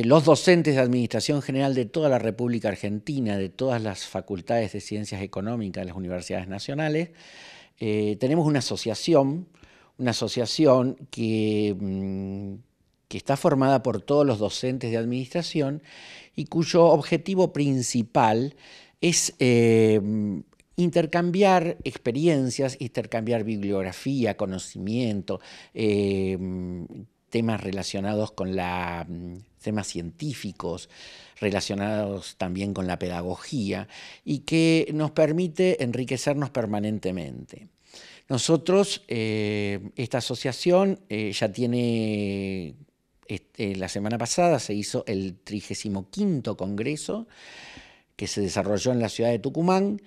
Eh, los docentes de Administración General de toda la República Argentina, de todas las facultades de ciencias económicas de las universidades nacionales, eh, tenemos una asociación, una asociación mm, que, está formada por todos los docentes de administración y cuyo objetivo principal es eh, intercambiar experiencias, intercambiar bibliografía, conocimiento, temas relacionados con la mm, temas científicos, relacionados también con la pedagogía, y que nos permite enriquecernos permanentemente. Nosotros, eh, esta asociación eh, ya tiene, este, la semana pasada se hizo el 35 Congreso, que se desarrolló en la ciudad de Tucumán,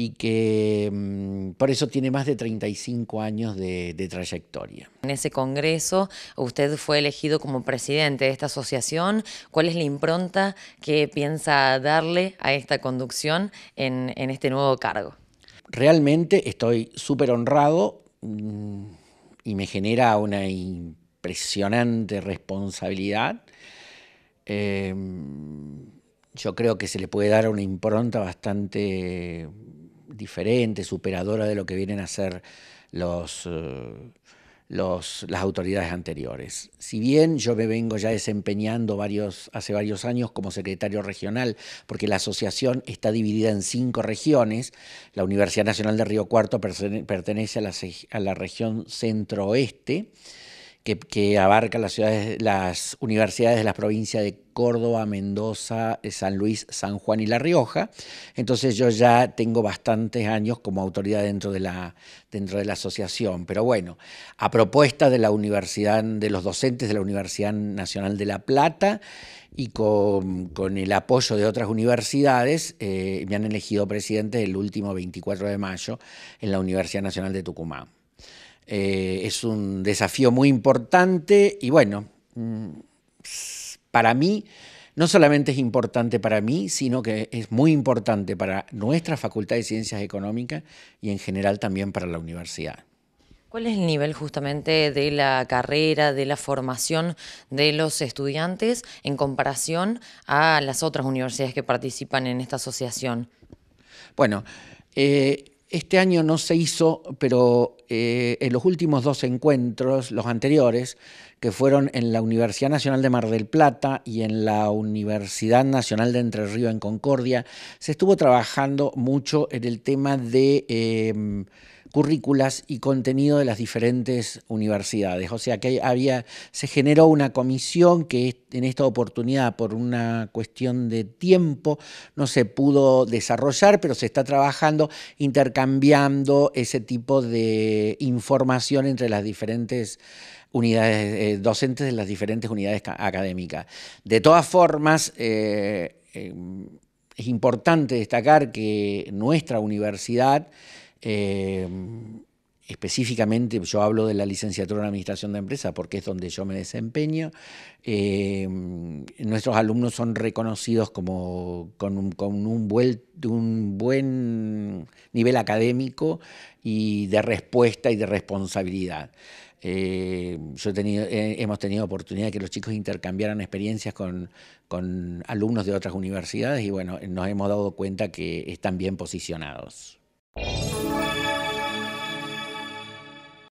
y que mm, por eso tiene más de 35 años de, trayectoria. En ese congreso usted fue elegido como presidente de esta asociación. ¿Cuál es la impronta que piensa darle a esta conducción en, este nuevo cargo? Realmente estoy súper honrado mm, y me genera una impresionante responsabilidad. Em, yo creo que se le puede dar una impronta bastante diferente, superadora de lo que vienen a ser eh, los, las autoridades anteriores. Si bien yo me vengo ya desempeñando varios, hace varios años como secretario regional, porque la asociación está dividida en cinco regiones, la Universidad Nacional de Río Cuarto pertenece a la, a la región centro-oeste, que, abarca las, ciudades, las universidades de las provincias de Córdoba, Mendoza, eh, San Luis, San Juan y La Rioja. Entonces yo ya tengo bastantes años como autoridad dentro de la, dentro de la asociación. Pero bueno, a propuesta de la Universidad, de los docentes de la Universidad Nacional de La Plata y con, el apoyo de otras universidades, eh, me han elegido presidente el último 24 de mayo en la Universidad Nacional de Tucumán. Eh, es un desafío muy importante y bueno, mm, para mí no solamente es importante para mí, sino que es muy importante para nuestra Facultad de Ciencias Económicas y en general también para la universidad. ¿Cuál es el nivel justamente de la carrera, de la formación de los estudiantes en comparación a las otras universidades que participan en esta asociación? Bueno, eh, este año no se hizo, pero eh, en los últimos dos encuentros, los anteriores, que fueron en la Universidad Nacional de Mar del Plata y en la Universidad Nacional de Entre Ríos en Concordia, se estuvo trabajando mucho en el tema de... Em, currículas y contenido de las diferentes universidades. O sea que había, se generó una comisión que en esta oportunidad, por una cuestión de tiempo, no se pudo desarrollar, pero se está trabajando intercambiando ese tipo de información entre las diferentes unidades eh, docentes de las diferentes unidades académicas. De todas formas, eh, eh, es importante destacar que nuestra universidad Em, específicamente yo hablo de la licenciatura en Administración de Empresas porque es donde yo me desempeño. Em, nuestros alumnos son reconocidos como con, un, buen, nivel académico y de respuesta y de responsabilidad. Em, tenido, hemos tenido oportunidad de que los chicos intercambiaran experiencias con, con alumnos de otras universidades y bueno, nos hemos dado cuenta que están bien posicionados.